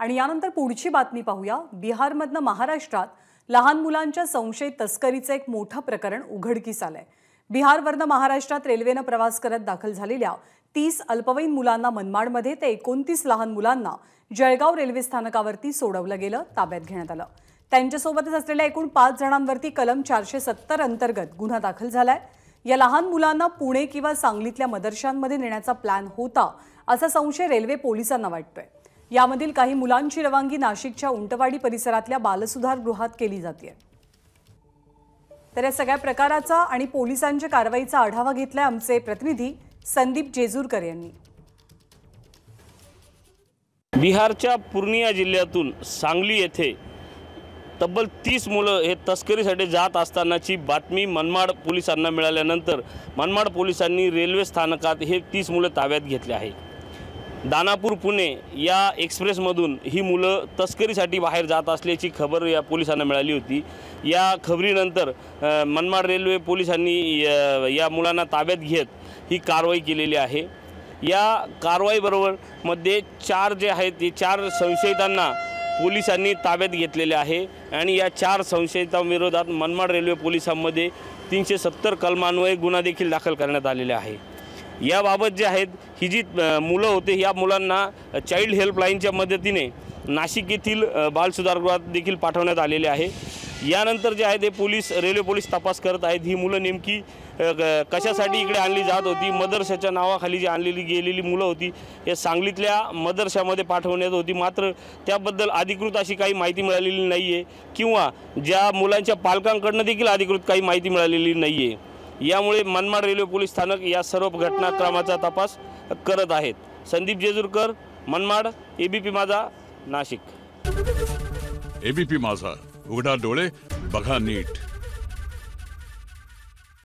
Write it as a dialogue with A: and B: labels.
A: आणि यानंतर पुढची बातमी पाहूया बिहारमधनं महाराष्ट्रात लहान मुलांच्या संशयित तस्करीचं एक मोठं प्रकरण उघडकीस आलंय बिहारवरनं महाराष्ट्रात रेल्वेनं प्रवास करत दाखल झालेल्या तीस अल्पवयीन मुलांना मनमाडमध्ये ते एकोणतीस लहान मुलांना जळगाव रेल्वे स्थानकावरती सोडवलं गेलं ताब्यात घेण्यात आलं त्यांच्यासोबतच असलेल्या एकूण पाच जणांवरती कलम चारशे सत्तर अंतर्गत गुन्हा दाखल झालाय या लहान मुलांना पुणे किंवा सांगलीतल्या मदरशांमध्ये नेण्याचा प्लॅन होता असा संशय रेल्वे पोलिसांना वाटतोय यामधील काही मुलांची रवानगी नाशिकच्या उंटवाडी परिसरातल्या बालसुधार गृहात केली जाते तर या सगळ्या प्रकाराचा आणि पोलिसांच्या कारवाईचा आढावा घेतलाय आमचे प्रतिनिधी संदीप जेजूरकर यांनी
B: बिहारच्या पूर्णिया जिल्ह्यातून सांगली येथे तब्बल तीस मुलं हे तस्करीसाठी जात असतानाची बातमी मनमाड पोलिसांना मिळाल्यानंतर मनमाड पोलिसांनी रेल्वे स्थानकात हे तीस मुलं ताब्यात घेतले आहे दानापूर पुणे या एक्सप्रेसमधून ही मुलं तस्करीसाठी बाहेर जात असल्याची खबर या पोलिसांना मिळाली होती या खबरीनंतर मनमाड रेल्वे पोलिसांनी या मुलांना ताब्यात घेत ही कारवाई केलेली आहे या कारवाईबरोबर मध्ये चार जे आहेत ते चार संशयितांना पोलिसांनी ताब्यात घेतलेले आहे आणि या चार संशयितांविरोधात मनमाड रेल्वे पोलिसांमध्ये तीनशे सत्तर कलमान्वये गुन्हा देखील दाखल करण्यात आलेले आहे याबाबत जे आहेत ही जी मुलं होते या मुलांना चाइल्ड हेल्पलाईनच्या मदतीने नाशिक येथील बालसुधारगृहात देखील पाठवण्यात आलेले आहे यानंतर जे आहे ते पोलीस रेल्वे पोलीस तपास करत आहेत ही मुलं नेमकी कशासाठी इकडे आणली जात होती मदरशाच्या नावाखाली जी आणलेली गेलेली मुलं होती हे सांगलीतल्या मदरशामध्ये पाठवण्यात होती मात्र त्याबद्दल अधिकृत अशी काही माहिती मिळालेली नाही आहे किंवा ज्या मुलांच्या पालकांकडनं देखील अधिकृत काही माहिती मिळालेली नाही आहे यामुळे मनमाड रेल्वे पोलीस स्थानक या सर्व घटनाक्रमाचा तपास करत आहेत संदीप जेजुरकर मनमाड एबीपी माझा नाशिक एबीपी माझा उघडा डोळे बघा नीट